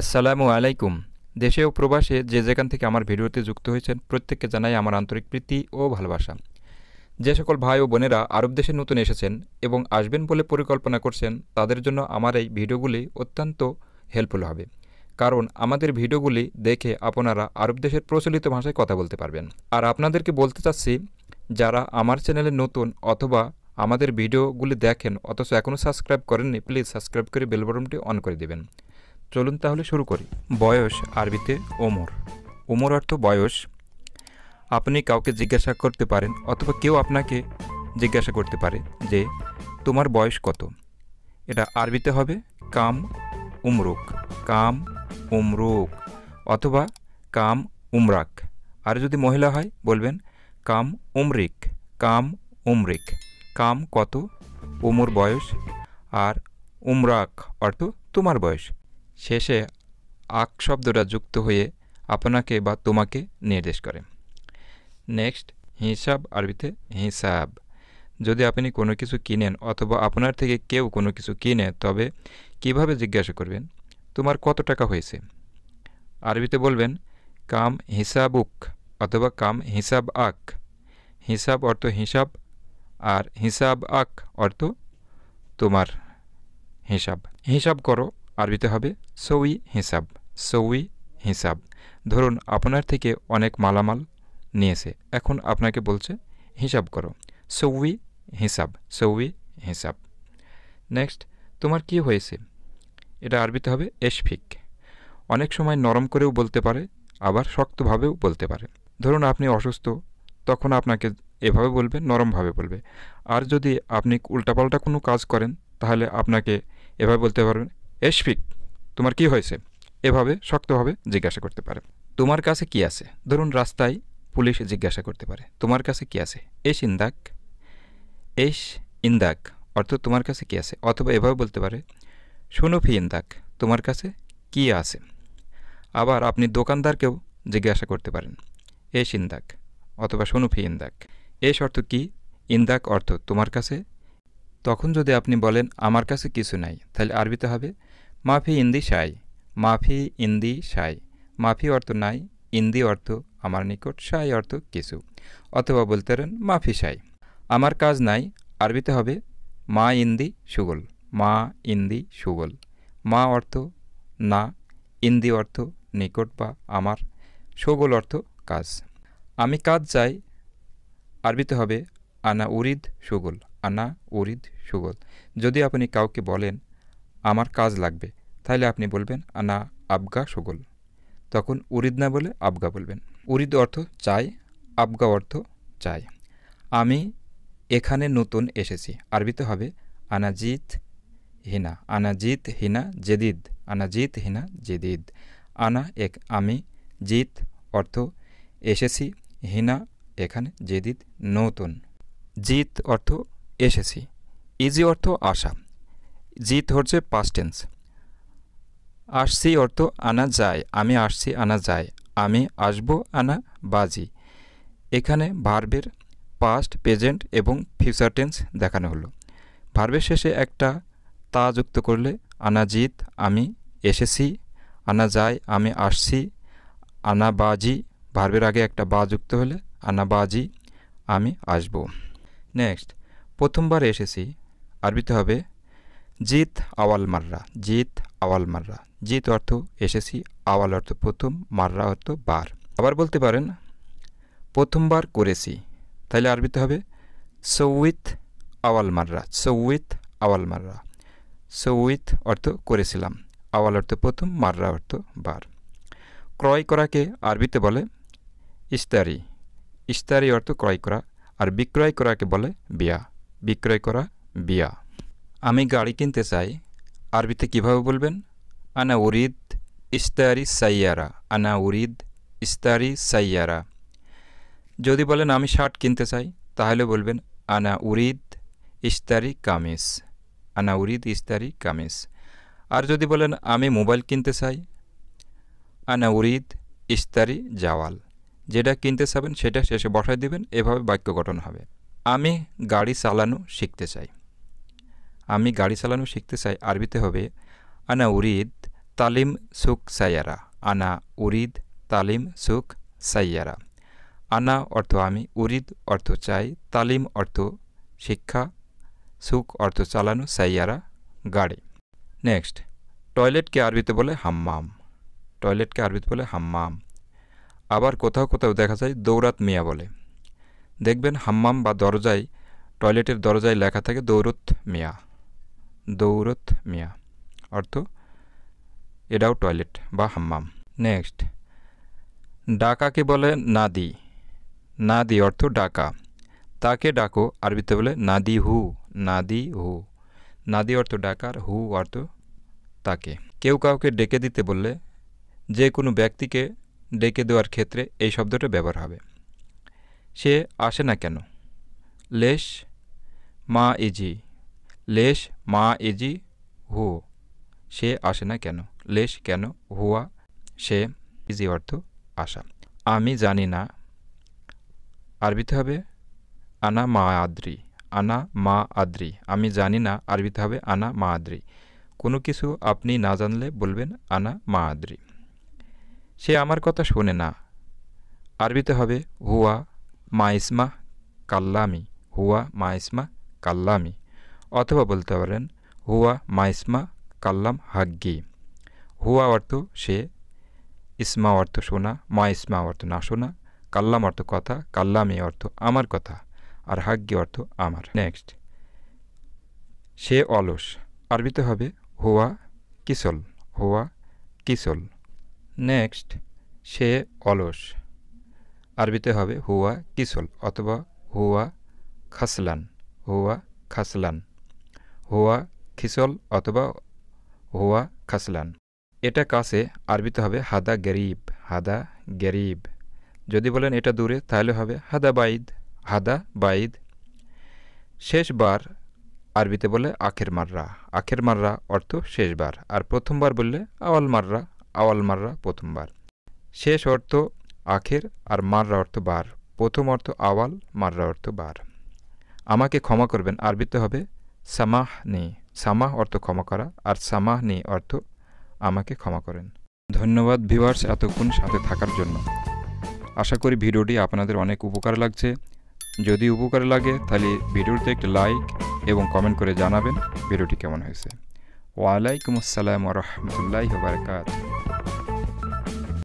আসসালামু আলাইকুম দেশে ও প্রবাসে যে যেখান থেকে আমার ভিডিওতে যুক্ত হয়েছেন প্রত্যেককে জানাই আমার আন্তরিক প্রীতি ও ভালোবাসা যে সকল ভাই ও বোনেরা আরব দেশে নতুন এসেছেন এবং আসবেন বলে পরিকল্পনা করছেন তাদের জন্য আমার এই ভিডিওগুলি অত্যন্ত হেল্পফুল হবে কারণ আমাদের ভিডিওগুলি দেখে আপনারা আরব দেশের প্রচলিত ভাষায় কথা বলতে পারবেন আর আপনাদেরকে বলতে চাচ্ছি যারা আমার চ্যানেলে নতুন অথবা আমাদের ভিডিওগুলি দেখেন অথচ এখনও সাবস্ক্রাইব করেননি প্লিজ সাবস্ক্রাইব করে বেলবটনটি অন করে দেবেন চলুন তাহলে শুরু করি বয়স আরবিতে ওমর ওমর অর্থ বয়স আপনি কাউকে জিজ্ঞাসা করতে পারেন অথবা কেউ আপনাকে জিজ্ঞাসা করতে পারে যে তোমার বয়স কত এটা আরবিতে হবে কাম উমরুক কাম উমরুক অথবা কাম উমরাক আর যদি মহিলা হয় বলবেন কাম উমরিক কাম উমরিক কাম কত উমর বয়স আর উমরাক অর্থ তোমার বয়স শেষে আক শব্দটা যুক্ত হয়ে আপনাকে বা তোমাকে নির্দেশ করে নেক্সট হিসাব আরবিতে হিসাব যদি আপনি কোনো কিছু কিনেন অথবা আপনার থেকে কেউ কোনো কিছু কিনে তবে কিভাবে জিজ্ঞাসা করবেন তোমার কত টাকা হয়েছে আরবিতে বলবেন কাম হিসাবুক অথবা কাম হিসাব আক হিসাব অর্থ হিসাব আর হিসাব আক অর্থ তোমার হিসাব হিসাব করো আরবিতে হবে সৌই হিসাব সৌই হিসাব ধরুন আপনার থেকে অনেক মালামাল নিয়েছে এখন আপনাকে বলছে হিসাব করো সৌই হিসাব সৌই হিসাব নেক্সট তোমার কি হয়েছে এটা আরবিতে হবে এশফিক অনেক সময় নরম করেও বলতে পারে আবার শক্তভাবেও বলতে পারে ধরুন আপনি অসুস্থ তখন আপনাকে এভাবে বলবে নরমভাবে বলবে আর যদি আপনি উল্টাপাল্টা কোনো কাজ করেন তাহলে আপনাকে এভাবে বলতে পারবেন এশফিক তোমার কি হয়েছে এভাবে শক্তভাবে জিজ্ঞাসা করতে পারে তোমার কাছে কি আছে ধরুন রাস্তায় পুলিশ জিজ্ঞাসা করতে পারে তোমার কাছে কি আছে এস ইন্দাক এস ইন্দাক অর্থ তোমার কাছে কি আছে অথবা এভাবে বলতে পারে শোনো ফি ইন্দাক তোমার কাছে কি আছে আবার আপনি দোকানদারকেও জিজ্ঞাসা করতে পারেন এস ইন্দাক অথবা শোনো ফি ইন্দাক এস অর্থ কি ইন্দাক অর্থ তোমার কাছে তখন যদি আপনি বলেন আমার কাছে কিছু নাই তাহলে আরবিতে হবে মাফি ইন্দি সাই মাফি ইন্দি সাই মাফি অর্থ নাই ইন্দি অর্থ আমার নিকট সাই অর্থ কিছু অথবা বলতে পারেন মাফি সাই আমার কাজ নাই আরবিতে হবে মা ইন্দি সুগল মা ইন্দি সুগল মা অর্থ না ইন্দি অর্থ নিকট বা আমার সুগল অর্থ কাজ আমি কাজ চাই আরবিতে হবে আনা উরিদ সুগল আনা উরিদ সুগল যদি আপনি কাউকে বলেন আমার কাজ লাগবে তাহলে আপনি বলবেন আনা আবগা সগল তখন উরিদ না বলে আবগা বলবেন উরিদ অর্থ চাই আবগা অর্থ চাই আমি এখানে নতুন এসেছি আরবিতে হবে আনাজিত হিনা আনাজিত হিনা জেদিদ আনাজিত হিনা জেদিদ আনা এক আমি জিত অর্থ এসেছি হিনা এখানে জেদিদ নতুন জিত অর্থ এসেছি ইজি অর্থ আশা জিত হচ্ছে পাস্ট টেন্স আসছি অর্থ আনা যায় আমি আসছি আনা যায় আমি আসব আনা বাজি এখানে ভার্বের পাস্ট প্রেজেন্ট এবং ফিউচার টেন্স দেখানো হলো ভার্বের শেষে একটা তা যুক্ত করলে আনা জিত আমি এসেছি আনা যায় আমি আসছি আনা বাজি ভার্বের আগে একটা বা যুক্ত হলে আনা বাজি আমি আসব নেক্সট প্রথমবার এসেছি আরবিতে হবে জিত আওয়াল মাররা জিত আওয়াল মাররা জিত অর্থ এসেছি আওয়াল অর্থ প্রথম মাররা অর্থ বার আবার বলতে পারেন প্রথমবার করেছি তাহলে আরবিতে হবে সৌইথ আওয়াল মাররা সৌইথ আওয়াল মাররা সৌইথ অর্থ করেছিলাম আওয়াল অর্থ প্রথম মাররা অর্থ বার ক্রয় করাকে আরবিতে বলে ইস্তারি ইস্তারি অর্থ ক্রয় করা আর বিক্রয় করাকে বলে বিয়া বিক্রয় করা বিয়া আমি গাড়ি কিনতে চাই আরবিতে কিভাবে বলবেন আনা উরিদ ইস্তারি সাইয়ারা আনা উরিদ ইস্তারি সাইয়ারা যদি বলেন আমি শার্ট কিনতে চাই তাহলে বলবেন আনা উরিদ ইস্তারি কামিজ আনা উরিদ ইস্তারি কামিজ আর যদি বলেন আমি মোবাইল কিনতে চাই আনা উরিদ ইস্তারি জাওয়াল যেটা কিনতে চাবেন সেটা শেষে বসায় দিবেন এভাবে বাক্য গঠন হবে আমি গাড়ি চালানো শিখতে চাই আমি গাড়ি চালানো শিখতে চাই আরবিতে হবে আনা উরিদ তালিম সুখ সাইয়ারা আনা উরিদ তালিম সুখ সাইয়ারা আনা অর্থ আমি উরিদ অর্থ চাই তালিম অর্থ শিক্ষা সুখ অর্থ চালানো সাইয়ারা গাড়ি নেক্সট টয়লেটকে আরবিতে বলে হাম্মাম টয়লেটকে আরবিতে বলে হাম্মাম আবার কোথাও কোথাও দেখা যায় দৌরাত মিয়া বলে দেখবেন হাম্মাম বা দরজায় টয়লেটের দরজায় লেখা থাকে দৌরত মিয়া দৌরত মিয়া অর্থ এটাও টয়লেট বা হাম্মাম নেক্সট ডাকাকে বলে নাদি নাদি অর্থ ডাকা তাকে ডাকো আরবিতে বলে নাদি হু নাদি হু নাদি অর্থ ডাকার হু অর্থ তাকে কেউ কাউকে ডেকে দিতে বললে যে কোনো ব্যক্তিকে ডেকে দেওয়ার ক্ষেত্রে এই শব্দটা ব্যবহার হবে সে আসে না কেন লেশ মা ইজি লেশ মা এজি হুও সে আসে না কেন লেশ কেন হুয়া সে ইজি অর্থ আসা আমি জানি না আরবিতে হবে আনা মা আদ্রি আনা মা আদ্রি আমি জানি না আরবিতে হবে আনা মা আদ্রি কোনো কিছু আপনি না জানলে বলবেন আনা মা আদ্রি সে আমার কথা শোনে না আরবিতে হবে হুয়া মা ইসমা কাল্লামি হুয়া মা ইসমা কাল্লামি অথবা বলতে পারেন হুয়া মাইসমা কাল্লাম হাগ্গি হুয়া অর্থ সে ইসমা অর্থ শোনা মা ইসমা অর্থ না শোনা কাল্লাম অর্থ কথা কাল্লামে অর্থ আমার কথা আর হাগ্গি অর্থ আমার নেক্সট সে অলস আরবিতে হবে হুয়া কিসল হুয়া কিসল নেক্সট সে অলস আরবিতে হবে হুয়া কিসল অথবা হুয়া খাসলান হুয়া খাসলান হোয়া খিসল অথবা হোয়া খাসলান এটা কাছে আরবিতে হবে হাদা গেরিব হাদা গেরিব যদি বলেন এটা দূরে তাহলে হবে হাদা বাইদ হাদা বাইদ শেষবার আরবিতে বলে আখের মাররা আখের মাররা অর্থ শেষবার আর প্রথমবার বললে আওয়াল মাররা আওয়াল মাররা প্রথমবার শেষ অর্থ আখের আর মাররা অর্থ বার প্রথম অর্থ আওয়াল মাররা অর্থ বার আমাকে ক্ষমা করবেন আরবিতে হবে সামাহ নি সামাহ অর্থ ক্ষমা করা আর সামাহ নি অর্থ আমাকে ক্ষমা করেন ধন্যবাদ ভিউয়ার্স এতক্ষণ সাথে থাকার জন্য আশা করি ভিডিওটি আপনাদের অনেক উপকার লাগছে যদি উপকার লাগে তাহলে ভিডিওতে একটি লাইক এবং কমেন্ট করে জানাবেন ভিডিওটি কেমন হয়েছে ওয়ালাইকুম আসসালাম রহমতুল্লাহ বারকাত